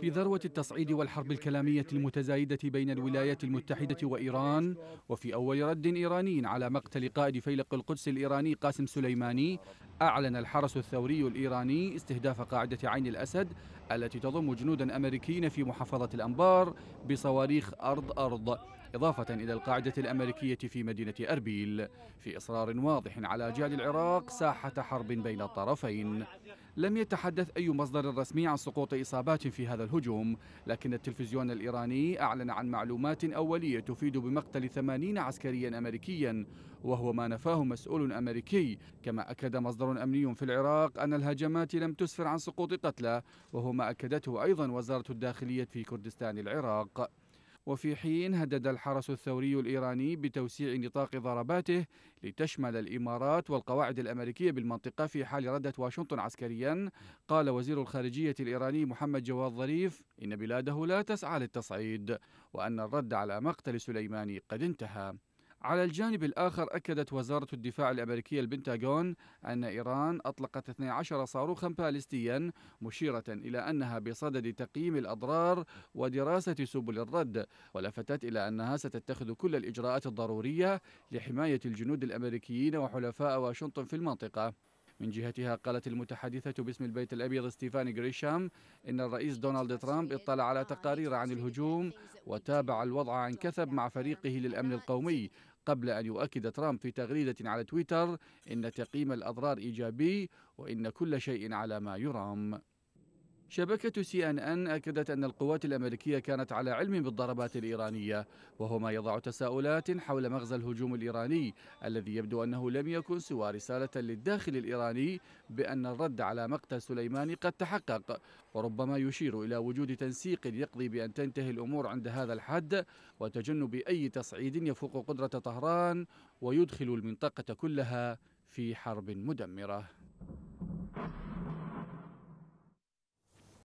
في ذروة التصعيد والحرب الكلامية المتزايدة بين الولايات المتحدة وإيران وفي أول رد إيراني على مقتل قائد فيلق القدس الإيراني قاسم سليماني أعلن الحرس الثوري الإيراني استهداف قاعدة عين الأسد التي تضم جنودا أمريكيين في محافظة الأنبار بصواريخ أرض أرض إضافة إلى القاعدة الأمريكية في مدينة أربيل في إصرار واضح على جعل العراق ساحة حرب بين الطرفين لم يتحدث أي مصدر رسمي عن سقوط إصابات في هذا الهجوم لكن التلفزيون الإيراني أعلن عن معلومات أولية تفيد بمقتل 80 عسكريا أمريكيا وهو ما نفاه مسؤول أمريكي كما أكد مصدر أمني في العراق أن الهجمات لم تسفر عن سقوط قتلى وهو ما أكدته أيضا وزارة الداخلية في كردستان العراق وفي حين هدد الحرس الثوري الإيراني بتوسيع نطاق ضرباته لتشمل الإمارات والقواعد الأمريكية بالمنطقة في حال ردت واشنطن عسكريا قال وزير الخارجية الإيراني محمد جواد ظريف إن بلاده لا تسعى للتصعيد وأن الرد على مقتل سليماني قد انتهى على الجانب الآخر أكدت وزارة الدفاع الأمريكية البنتاغون أن إيران أطلقت 12 صاروخا باليستيا مشيرة إلى أنها بصدد تقييم الأضرار ودراسة سبل الرد ولفتت إلى أنها ستتخذ كل الإجراءات الضرورية لحماية الجنود الأمريكيين وحلفاء واشنطن في المنطقة من جهتها قالت المتحدثة باسم البيت الأبيض ستيفان غريشام إن الرئيس دونالد ترامب اطلع على تقارير عن الهجوم وتابع الوضع عن كثب مع فريقه للأمن القومي قبل أن يؤكد ترامب في تغريدة على تويتر إن تقييم الأضرار إيجابي وإن كل شيء على ما يرام شبكة سي ان ان أكدت أن القوات الأمريكية كانت على علم بالضربات الإيرانية وهو ما يضع تساؤلات حول مغزى الهجوم الإيراني الذي يبدو أنه لم يكن سوى رسالة للداخل الإيراني بأن الرد على مقتل سليماني قد تحقق وربما يشير إلى وجود تنسيق يقضي بأن تنتهي الأمور عند هذا الحد وتجنب أي تصعيد يفوق قدرة طهران ويدخل المنطقة كلها في حرب مدمرة